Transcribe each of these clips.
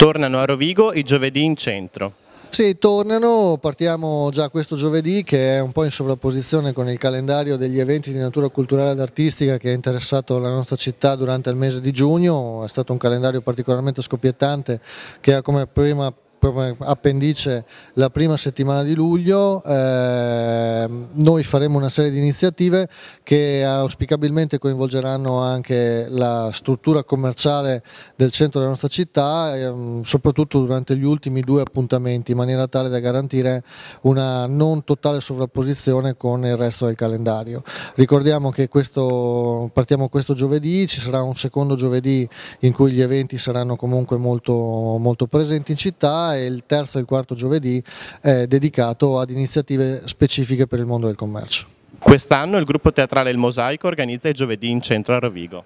Tornano a Rovigo i giovedì in centro. Sì, tornano, partiamo già questo giovedì che è un po' in sovrapposizione con il calendario degli eventi di natura culturale ed artistica che ha interessato la nostra città durante il mese di giugno, è stato un calendario particolarmente scoppiettante che ha come prima proprio appendice la prima settimana di luglio, eh, noi faremo una serie di iniziative che auspicabilmente coinvolgeranno anche la struttura commerciale del centro della nostra città, eh, soprattutto durante gli ultimi due appuntamenti, in maniera tale da garantire una non totale sovrapposizione con il resto del calendario. Ricordiamo che questo, partiamo questo giovedì, ci sarà un secondo giovedì in cui gli eventi saranno comunque molto, molto presenti in città e il terzo e il quarto giovedì eh, dedicato ad iniziative specifiche per il mondo del commercio. Quest'anno il gruppo teatrale Il Mosaico organizza i giovedì in centro a Rovigo.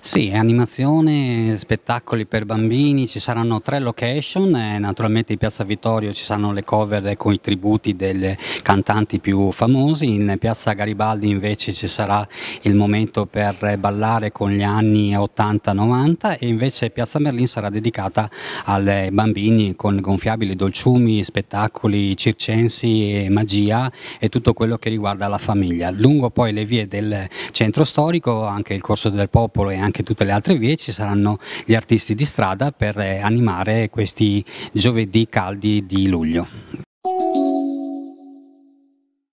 Sì, animazione, spettacoli per bambini, ci saranno tre location, naturalmente in Piazza Vittorio ci saranno le cover con i tributi dei cantanti più famosi, in Piazza Garibaldi invece ci sarà il momento per ballare con gli anni 80-90 e invece Piazza Merlin sarà dedicata ai bambini con gonfiabili, dolciumi, spettacoli circensi e magia e tutto quello che riguarda la famiglia. Lungo poi le vie del centro storico, anche il corso del popolo Popolo e anche tutte le altre vie ci saranno gli artisti di strada per eh, animare questi giovedì caldi di luglio.